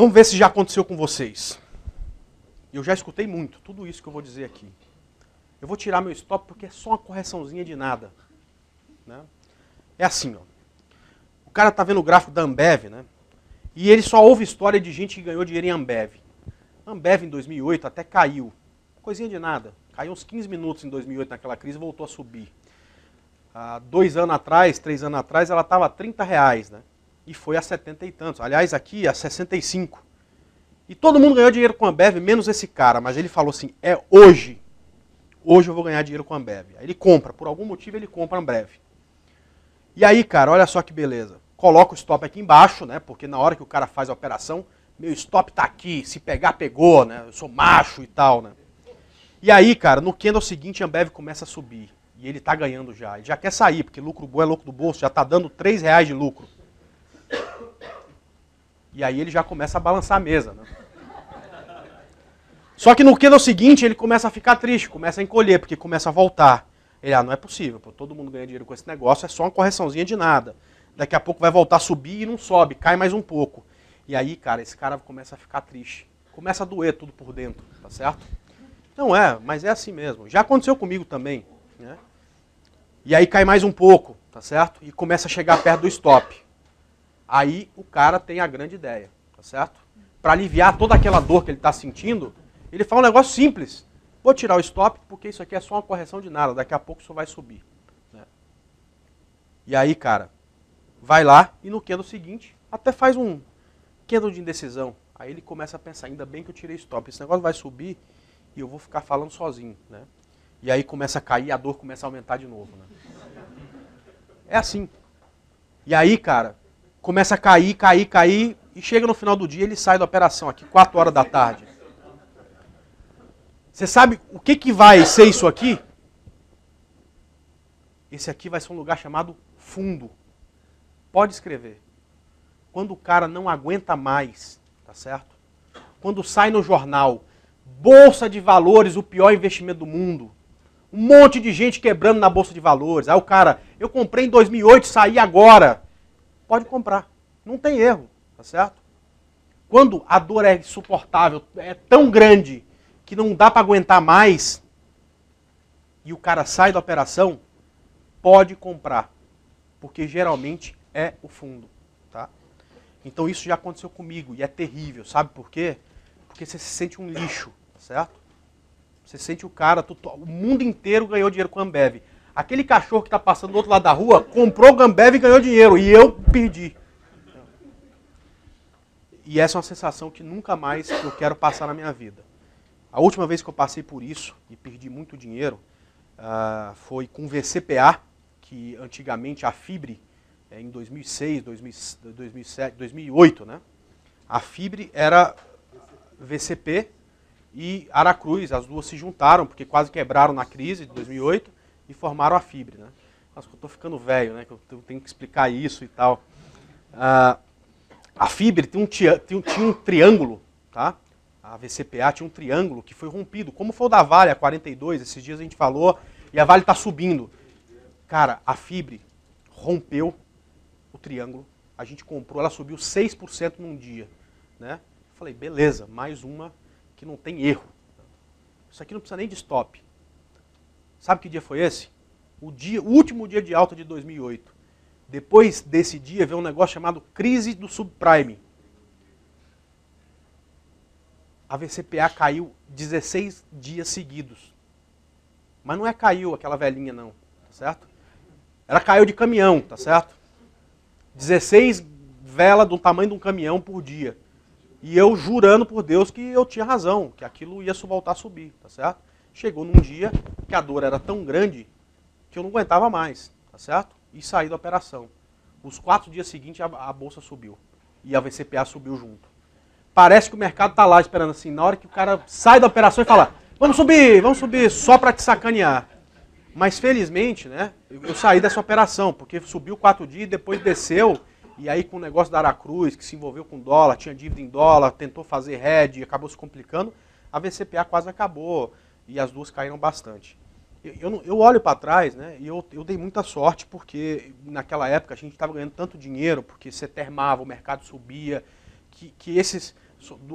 Vamos ver se já aconteceu com vocês. Eu já escutei muito, tudo isso que eu vou dizer aqui. Eu vou tirar meu stop porque é só uma correçãozinha de nada. Né? É assim, ó. O cara tá vendo o gráfico da Ambev, né? E ele só ouve história de gente que ganhou dinheiro em Ambev. Ambev em 2008 até caiu. Coisinha de nada. Caiu uns 15 minutos em 2008 naquela crise e voltou a subir. Há dois anos atrás, três anos atrás, ela estava a 30 reais, né? e foi a 70 e tantos. Aliás, aqui a 65. E todo mundo ganhou dinheiro com a Ambev, menos esse cara. Mas ele falou assim: é hoje. Hoje eu vou ganhar dinheiro com a Ambev. Aí ele compra, por algum motivo ele compra a Ambev. E aí, cara, olha só que beleza. Coloca o stop aqui embaixo, né? Porque na hora que o cara faz a operação, meu stop tá aqui, se pegar, pegou, né? Eu sou macho e tal, né? E aí, cara, no candle é seguinte, a Ambev começa a subir. E ele tá ganhando já. Ele já quer sair, porque lucro bom é lucro do bolso, já tá dando 3 reais de lucro. E aí ele já começa a balançar a mesa. Né? Só que no que no seguinte ele começa a ficar triste, começa a encolher, porque começa a voltar. Ele, ah, não é possível, pô, todo mundo ganha dinheiro com esse negócio, é só uma correçãozinha de nada. Daqui a pouco vai voltar a subir e não sobe, cai mais um pouco. E aí, cara, esse cara começa a ficar triste. Começa a doer tudo por dentro, tá certo? Não é, mas é assim mesmo. Já aconteceu comigo também, né? E aí cai mais um pouco, tá certo? E começa a chegar perto do stop. Aí o cara tem a grande ideia, tá certo? Para aliviar toda aquela dor que ele está sentindo, ele fala um negócio simples. Vou tirar o stop, porque isso aqui é só uma correção de nada, daqui a pouco isso vai subir. Né? E aí, cara, vai lá e no candle seguinte, até faz um candle de indecisão. Aí ele começa a pensar, ainda bem que eu tirei stop, esse negócio vai subir e eu vou ficar falando sozinho, né? E aí começa a cair, a dor começa a aumentar de novo, né? É assim. E aí, cara, começa a cair, cair, cair, e chega no final do dia, ele sai da operação aqui, 4 horas da tarde. Você sabe o que, que vai ser isso aqui? Esse aqui vai ser um lugar chamado fundo. Pode escrever. Quando o cara não aguenta mais, tá certo? Quando sai no jornal, Bolsa de Valores, o pior investimento do mundo. Um monte de gente quebrando na Bolsa de Valores. Aí o cara, eu comprei em 2008, saí agora pode comprar. Não tem erro, tá certo? Quando a dor é insuportável, é tão grande que não dá para aguentar mais e o cara sai da operação, pode comprar, porque geralmente é o fundo, tá? Então isso já aconteceu comigo e é terrível, sabe por quê? Porque você se sente um lixo, tá certo? Você sente o cara, o mundo inteiro ganhou dinheiro com a Ambev. Aquele cachorro que está passando do outro lado da rua comprou o Gambev e ganhou dinheiro. E eu perdi. E essa é uma sensação que nunca mais eu quero passar na minha vida. A última vez que eu passei por isso e perdi muito dinheiro uh, foi com o VCPA, que antigamente a Fibre, é, em 2006, 2007, 2008, né? A Fibre era VCP e Aracruz, as duas se juntaram, porque quase quebraram na crise de 2008 e formaram a fibre. Né? Nossa, eu estou ficando velho, né? Que eu tenho que explicar isso e tal. Ah, a fibre tinha um, tinha um triângulo, tá? A VCPA tinha um triângulo que foi rompido, como foi o da Vale a 42, esses dias a gente falou, e a Vale está subindo. Cara, a fibre rompeu o triângulo, a gente comprou, ela subiu 6% num dia. Né? falei, beleza, mais uma que não tem erro. Isso aqui não precisa nem de stop. Sabe que dia foi esse? O, dia, o último dia de alta de 2008. Depois desse dia veio um negócio chamado crise do subprime. A VCPA caiu 16 dias seguidos. Mas não é caiu aquela velhinha não, tá certo? Ela caiu de caminhão, tá certo? 16 vela do tamanho de um caminhão por dia. E eu jurando por Deus que eu tinha razão, que aquilo ia voltar a subir, tá certo? Chegou num dia que a dor era tão grande que eu não aguentava mais, tá certo? E saí da operação. Os quatro dias seguintes a, a bolsa subiu e a VCPA subiu junto. Parece que o mercado tá lá esperando assim, na hora que o cara sai da operação e fala: "Vamos subir, vamos subir", só para te sacanear. Mas felizmente, né, eu saí dessa operação, porque subiu quatro dias, depois desceu, e aí com o negócio da Aracruz, que se envolveu com dólar, tinha dívida em dólar, tentou fazer hedge, acabou se complicando, a VCPA quase acabou e as duas caíram bastante. Eu, eu, eu olho para trás né, e eu, eu dei muita sorte porque naquela época a gente estava ganhando tanto dinheiro porque você termava, o mercado subia, que, que esses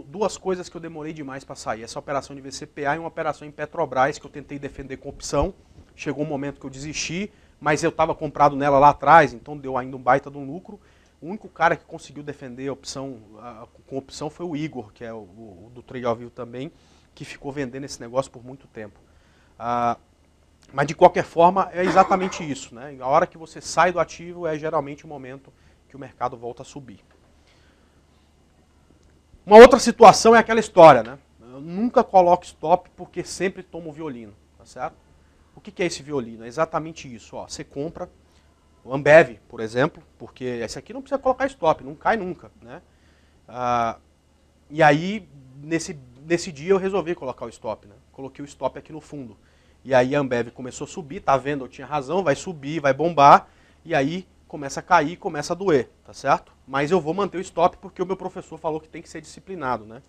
duas coisas que eu demorei demais para sair. Essa operação de VCPA e uma operação em Petrobras que eu tentei defender com opção. Chegou um momento que eu desisti, mas eu estava comprado nela lá atrás, então deu ainda um baita de um lucro. O único cara que conseguiu defender a opção a, com opção foi o Igor, que é o, o do Trade ao também que ficou vendendo esse negócio por muito tempo. Ah, mas de qualquer forma é exatamente isso, né? A hora que você sai do ativo é geralmente o momento que o mercado volta a subir. Uma outra situação é aquela história, né? Eu nunca coloco stop porque sempre tomo violino, tá certo? O que é esse violino? É exatamente isso, ó. Você compra o Ambev, por exemplo, porque esse aqui não precisa colocar stop, não cai nunca, né? Ah, e aí nesse nesse dia eu resolvi colocar o stop, né? Coloquei o stop aqui no fundo. E aí a Ambev começou a subir, tá vendo? Eu tinha razão, vai subir, vai bombar. E aí começa a cair, começa a doer, tá certo? Mas eu vou manter o stop porque o meu professor falou que tem que ser disciplinado, né?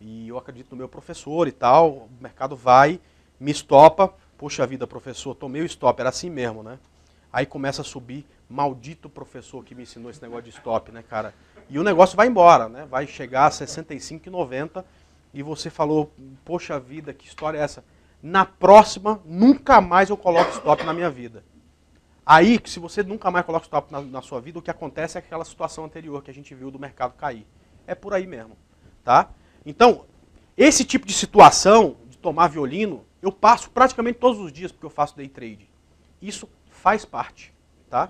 E eu acredito no meu professor e tal, o mercado vai, me estopa. Poxa vida, professor, tomei o stop, era assim mesmo, né? Aí começa a subir, maldito professor que me ensinou esse negócio de stop, né, cara? E o negócio vai embora, né? Vai chegar a 65,90 e você falou, poxa vida, que história é essa? Na próxima, nunca mais eu coloco stop na minha vida. Aí, se você nunca mais coloca stop na, na sua vida, o que acontece é aquela situação anterior que a gente viu do mercado cair. É por aí mesmo, tá? Então, esse tipo de situação, de tomar violino, eu passo praticamente todos os dias porque eu faço day trade. Isso faz parte, tá?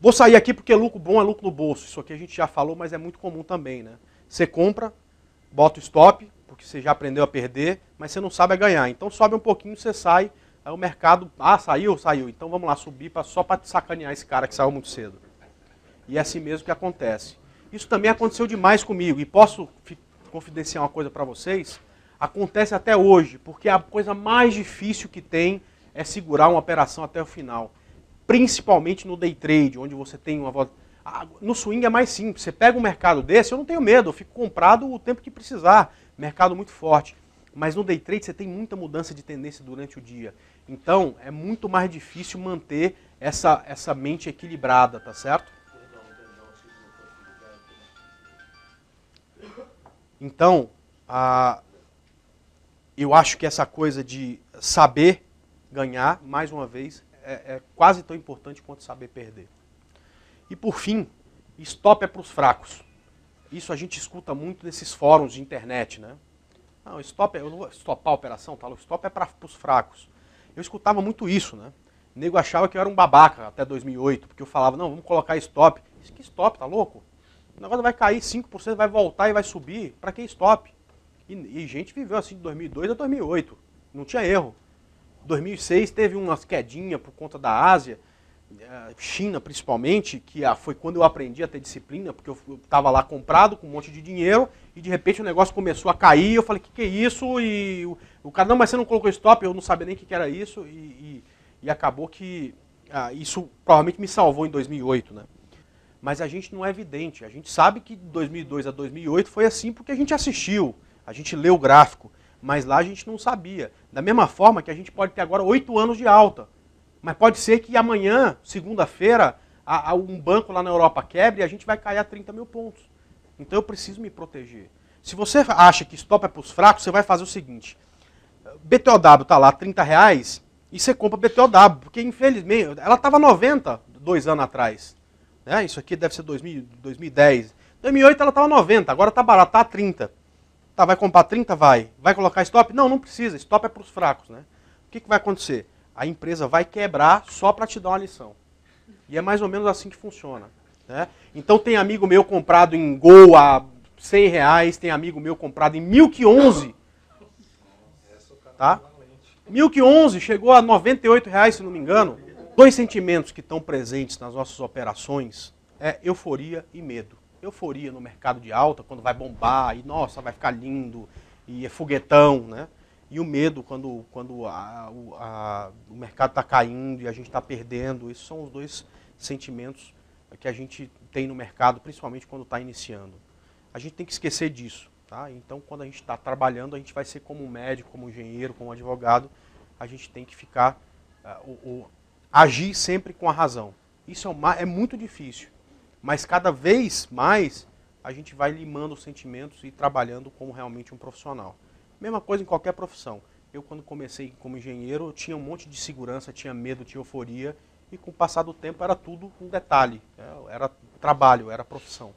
Vou sair aqui porque lucro bom é lucro no bolso. Isso aqui a gente já falou, mas é muito comum também, né? Você compra, bota o stop, porque você já aprendeu a perder, mas você não sabe a ganhar. Então sobe um pouquinho, você sai, aí o mercado, ah, saiu, saiu. Então vamos lá subir pra, só para sacanear esse cara que saiu muito cedo. E é assim mesmo que acontece. Isso também aconteceu demais comigo e posso confidenciar uma coisa para vocês? Acontece até hoje, porque a coisa mais difícil que tem é segurar uma operação até o final. Principalmente no day trade, onde você tem uma no swing é mais simples. Você pega um mercado desse, eu não tenho medo, eu fico comprado o tempo que precisar. Mercado muito forte. Mas no day trade você tem muita mudança de tendência durante o dia. Então é muito mais difícil manter essa, essa mente equilibrada, tá certo? Então, a eu acho que essa coisa de saber ganhar, mais uma vez, é, é quase tão importante quanto saber perder. E por fim, stop é para os fracos. Isso a gente escuta muito nesses fóruns de internet, né? Não, ah, stop, é, eu não vou stopar a operação, tá? stop é para os fracos. Eu escutava muito isso, né? O nego achava que eu era um babaca até 2008, porque eu falava, não, vamos colocar stop. Isso que stop, tá louco? O negócio vai cair 5%, vai voltar e vai subir, para que stop? E, e gente viveu assim de 2002 a 2008, não tinha erro. 2006 teve umas quedinha por conta da Ásia, eh, China principalmente, que ah, foi quando eu aprendi a ter disciplina, porque eu estava lá comprado com um monte de dinheiro e de repente o negócio começou a cair. Eu falei, o que, que é isso? E o, o, cara, não, mas você não colocou stop, eu não sabia nem o que, que, era isso. E, e, e acabou que ah, isso provavelmente me salvou em 2008, né? Mas a gente não é evidente. A gente sabe que de 2002 a 2008 foi assim porque a gente assistiu, a gente leu o gráfico, mas lá a gente não sabia. Da mesma forma que a gente pode ter agora oito anos de alta. Mas pode ser que amanhã, segunda-feira, um banco lá na Europa quebre e a gente vai cair a 30 mil pontos. Então eu preciso me proteger. Se você acha que stop é para os fracos, você vai fazer o seguinte. BTOW está lá 30 reais e você compra BTOW, porque infelizmente ela estava 90 dois anos atrás. Né? Isso aqui deve ser 2000, 2010. 2008 ela estava 90, agora está barata, está 30. Tá, vai comprar 30? Vai. Vai colocar stop? Não, não precisa. Stop é para os fracos. Né? O que, que vai acontecer? a empresa vai quebrar só para te dar uma lição. E é mais ou menos assim que funciona. Né? Então tem amigo meu comprado em Gol a 100 reais, tem amigo meu comprado em 1011. Tá? 1011 chegou a 98 reais, se não me engano. Dois sentimentos que estão presentes nas nossas operações é euforia e medo. Euforia no mercado de alta, quando vai bombar, e nossa, vai ficar lindo, e é foguetão, né? e o medo quando, quando a, a, o mercado está caindo e a gente está perdendo. Esses são os dois sentimentos que a gente tem no mercado, principalmente quando está iniciando. A gente tem que esquecer disso. Tá? Então, quando a gente está trabalhando, a gente vai ser como um médico, como um engenheiro, como um advogado. A gente tem que ficar, uh, o, o, agir sempre com a razão. Isso é, uma, é muito difícil, mas cada vez mais a gente vai limando os sentimentos e trabalhando como realmente um profissional. Mesma coisa em qualquer profissão. Eu, quando comecei como engenheiro, tinha um monte de segurança, tinha medo, tinha euforia, e com o passar do tempo era tudo um detalhe. É, era trabalho, era profissão.